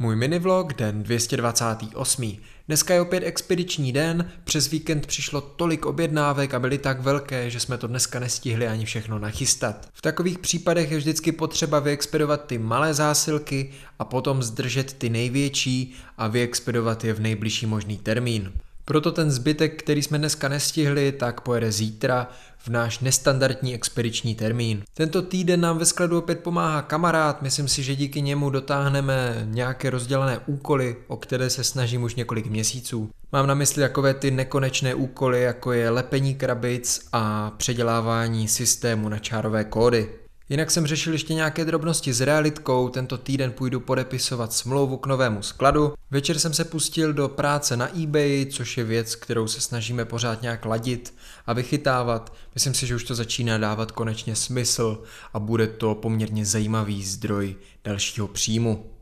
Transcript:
Můj minivlog, den 228. Dneska je opět expediční den, přes víkend přišlo tolik objednávek a byly tak velké, že jsme to dneska nestihli ani všechno nachystat. V takových případech je vždycky potřeba vyexpedovat ty malé zásilky a potom zdržet ty největší a vyexpedovat je v nejbližší možný termín. Proto ten zbytek, který jsme dneska nestihli, tak pojede zítra v náš nestandardní expediční termín. Tento týden nám ve skladu opět pomáhá kamarád, myslím si, že díky němu dotáhneme nějaké rozdělené úkoly, o které se snažím už několik měsíců. Mám na mysli takové ty nekonečné úkoly, jako je lepení krabic a předělávání systému na čárové kódy. Jinak jsem řešil ještě nějaké drobnosti s realitkou, tento týden půjdu podepisovat smlouvu k novému skladu. Večer jsem se pustil do práce na eBay, což je věc, kterou se snažíme pořád nějak ladit a vychytávat. Myslím si, že už to začíná dávat konečně smysl a bude to poměrně zajímavý zdroj dalšího příjmu.